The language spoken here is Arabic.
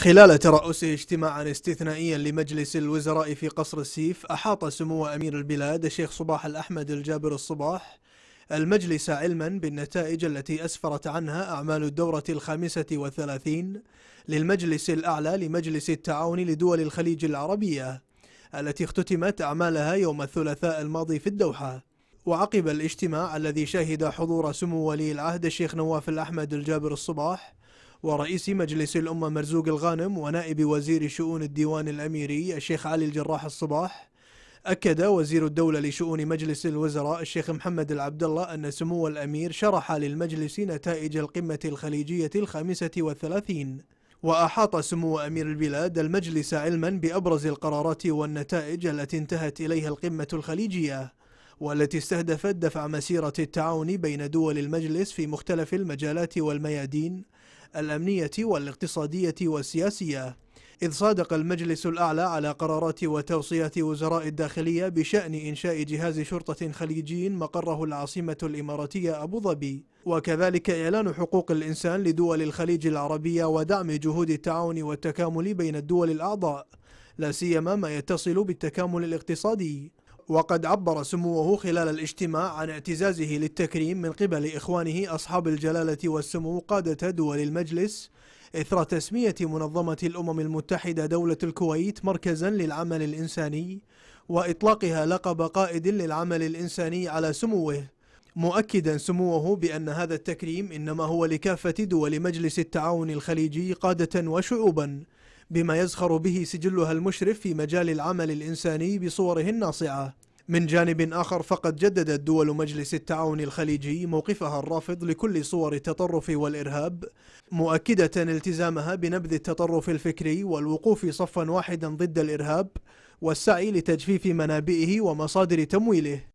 خلال ترأسه اجتماعا استثنائيا لمجلس الوزراء في قصر السيف أحاط سمو أمير البلاد الشيخ صباح الأحمد الجابر الصباح المجلس علما بالنتائج التي أسفرت عنها أعمال الدورة الخامسة والثلاثين للمجلس الأعلى لمجلس التعاون لدول الخليج العربية التي اختتمت أعمالها يوم الثلاثاء الماضي في الدوحة وعقب الاجتماع الذي شهد حضور سمو ولي العهد الشيخ نواف الأحمد الجابر الصباح ورئيس مجلس الأمة مرزوق الغانم ونائب وزير شؤون الديوان الأميري الشيخ علي الجراح الصباح أكد وزير الدولة لشؤون مجلس الوزراء الشيخ محمد العبد الله أن سمو الأمير شرح للمجلس نتائج القمة الخليجية الخامسة والثلاثين وأحاط سمو أمير البلاد المجلس علما بأبرز القرارات والنتائج التي انتهت إليها القمة الخليجية والتي استهدفت دفع مسيرة التعاون بين دول المجلس في مختلف المجالات والميادين الأمنية والاقتصادية والسياسية إذ صادق المجلس الأعلى على قرارات وتوصيات وزراء الداخلية بشأن إنشاء جهاز شرطة خليجي مقره العاصمة الإماراتية أبو ظبي وكذلك إعلان حقوق الإنسان لدول الخليج العربية ودعم جهود التعاون والتكامل بين الدول الأعضاء لا سيما ما يتصل بالتكامل الاقتصادي وقد عبر سموه خلال الاجتماع عن اعتزازه للتكريم من قبل إخوانه أصحاب الجلالة والسمو قادة دول المجلس إثر تسمية منظمة الأمم المتحدة دولة الكويت مركزا للعمل الإنساني وإطلاقها لقب قائد للعمل الإنساني على سموه مؤكدا سموه بأن هذا التكريم إنما هو لكافة دول مجلس التعاون الخليجي قادة وشعوبا بما يزخر به سجلها المشرف في مجال العمل الإنساني بصوره الناصعة من جانب آخر فقد جددت دول مجلس التعاون الخليجي موقفها الرافض لكل صور التطرف والإرهاب مؤكدة التزامها بنبذ التطرف الفكري والوقوف صفا واحدا ضد الإرهاب والسعي لتجفيف منابئه ومصادر تمويله